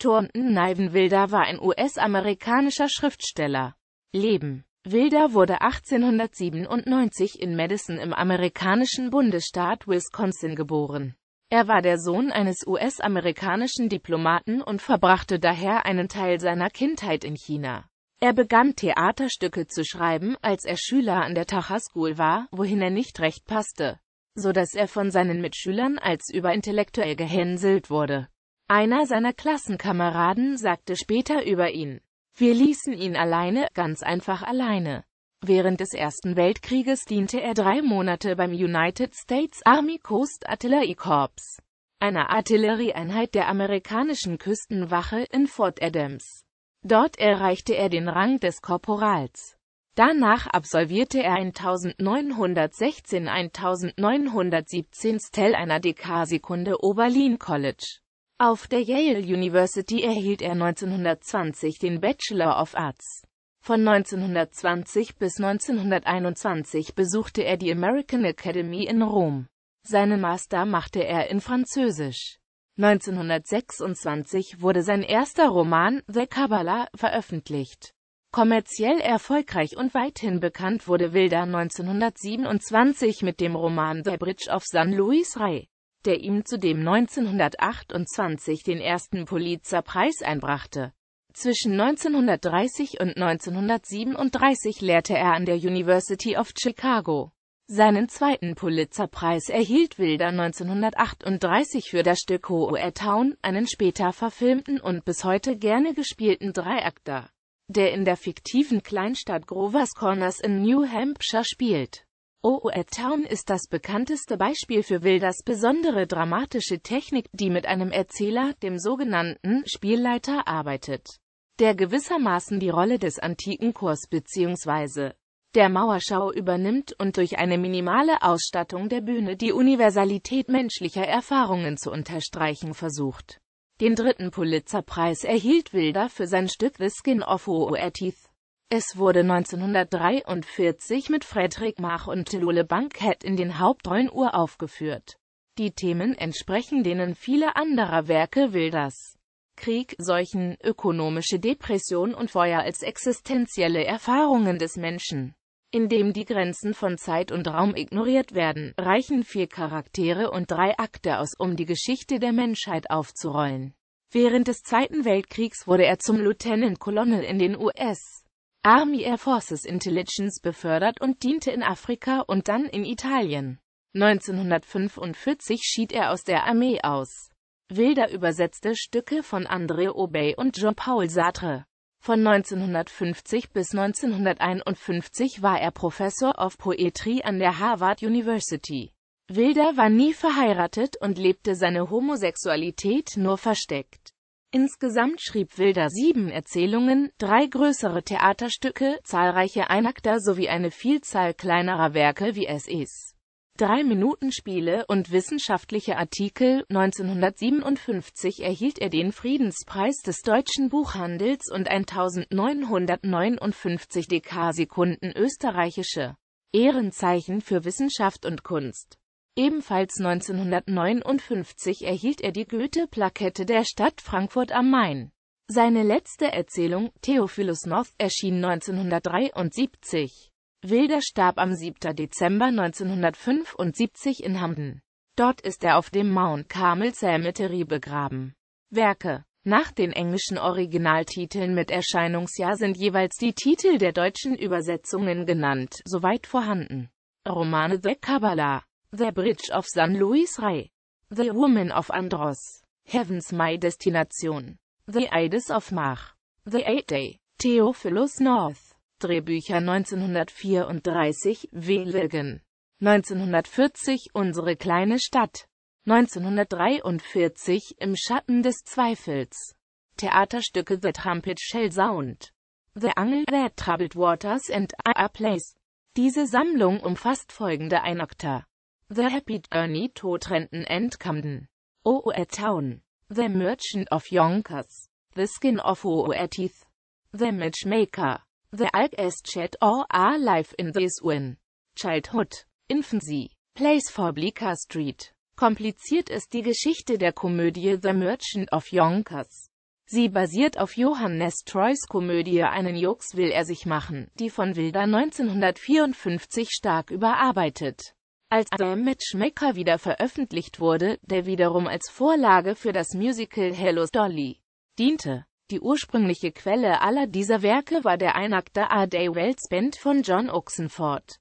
Thornton Niven Wilder war ein US-amerikanischer Schriftsteller. Leben Wilder wurde 1897 in Madison im amerikanischen Bundesstaat Wisconsin geboren. Er war der Sohn eines US-amerikanischen Diplomaten und verbrachte daher einen Teil seiner Kindheit in China. Er begann Theaterstücke zu schreiben, als er Schüler an der Tacha School war, wohin er nicht recht passte, so dass er von seinen Mitschülern als überintellektuell gehänselt wurde. Einer seiner Klassenkameraden sagte später über ihn, wir ließen ihn alleine, ganz einfach alleine. Während des Ersten Weltkrieges diente er drei Monate beim United States Army Coast Artillery Corps, einer Artillerieeinheit der amerikanischen Küstenwache in Fort Adams. Dort erreichte er den Rang des Korporals. Danach absolvierte er 1916-1917 Stell einer DK-Sekunde Oberlin College. Auf der Yale University erhielt er 1920 den Bachelor of Arts. Von 1920 bis 1921 besuchte er die American Academy in Rom. Seinen Master machte er in Französisch. 1926 wurde sein erster Roman The Kabbalah veröffentlicht. Kommerziell erfolgreich und weithin bekannt wurde Wilder 1927 mit dem Roman The Bridge of San Luis Rey der ihm zudem 1928 den ersten Pulitzerpreis einbrachte. Zwischen 1930 und 1937 lehrte er an der University of Chicago. Seinen zweiten Pulitzerpreis erhielt Wilder 1938 für das Stück Hohe Town, einen später verfilmten und bis heute gerne gespielten Dreiakter, der in der fiktiven Kleinstadt Grovers Corners in New Hampshire spielt OOR oh, oh, Town ist das bekannteste Beispiel für Wilders besondere dramatische Technik, die mit einem Erzähler, dem sogenannten Spielleiter, arbeitet, der gewissermaßen die Rolle des antiken Chors bzw. der Mauerschau übernimmt und durch eine minimale Ausstattung der Bühne die Universalität menschlicher Erfahrungen zu unterstreichen versucht. Den dritten Pulitzerpreis erhielt Wilder für sein Stück The Skin of OOR Teeth. Es wurde 1943 mit Fredrik Mach und Lule Bankhead in den Hauptrollen uraufgeführt. Die Themen entsprechen denen vieler anderer Werke Wilders. Krieg, Seuchen, ökonomische Depression und Feuer als existenzielle Erfahrungen des Menschen. Indem die Grenzen von Zeit und Raum ignoriert werden, reichen vier Charaktere und drei Akte aus, um die Geschichte der Menschheit aufzurollen. Während des Zweiten Weltkriegs wurde er zum Lieutenant Colonel in den US. Army Air Forces Intelligence befördert und diente in Afrika und dann in Italien. 1945 schied er aus der Armee aus. Wilder übersetzte Stücke von André Obey und Jean-Paul Sartre. Von 1950 bis 1951 war er Professor of Poetry an der Harvard University. Wilder war nie verheiratet und lebte seine Homosexualität nur versteckt. Insgesamt schrieb Wilder sieben Erzählungen, drei größere Theaterstücke, zahlreiche Einakter sowie eine Vielzahl kleinerer Werke wie Essays, Drei-Minuten-Spiele und wissenschaftliche Artikel. 1957 erhielt er den Friedenspreis des deutschen Buchhandels und 1959 Dk-Sekunden österreichische Ehrenzeichen für Wissenschaft und Kunst. Ebenfalls 1959 erhielt er die Goethe-Plakette der Stadt Frankfurt am Main. Seine letzte Erzählung, Theophilus North, erschien 1973. Wilder starb am 7. Dezember 1975 in Hamden. Dort ist er auf dem Mount Carmel Cemetery begraben. Werke Nach den englischen Originaltiteln mit Erscheinungsjahr sind jeweils die Titel der deutschen Übersetzungen genannt, soweit vorhanden. Romane The Kabbalah The Bridge of San Luis Rey. The Woman of Andros. Heavens My Destination. The Ides of Mach. The Eight Day. Theophilus North. Drehbücher 1934, W. Wilgen. 1940, Unsere kleine Stadt. 1943, Im Schatten des Zweifels. Theaterstücke The Trumpet Shell Sound. The Angle The Troubled Waters and A Place. Diese Sammlung umfasst folgende Einakter. The Happy Journey to Trenton and Camden. Oue Town. The Merchant of Yonkers. The Skin of Oue Teeth. The Matchmaker. The Alk-S Chat or Our Life in This Win. Childhood. Infancy. Place for Bleecker Street. Kompliziert ist die Geschichte der Komödie The Merchant of Yonkers. Sie basiert auf Johannes Troys Komödie Einen Jux will er sich machen, die von Wilder 1954 stark überarbeitet als mit Schmecker wieder veröffentlicht wurde, der wiederum als Vorlage für das Musical Hello Dolly diente. Die ursprüngliche Quelle aller dieser Werke war der Einakter A Day Wells Band von John Oxenford.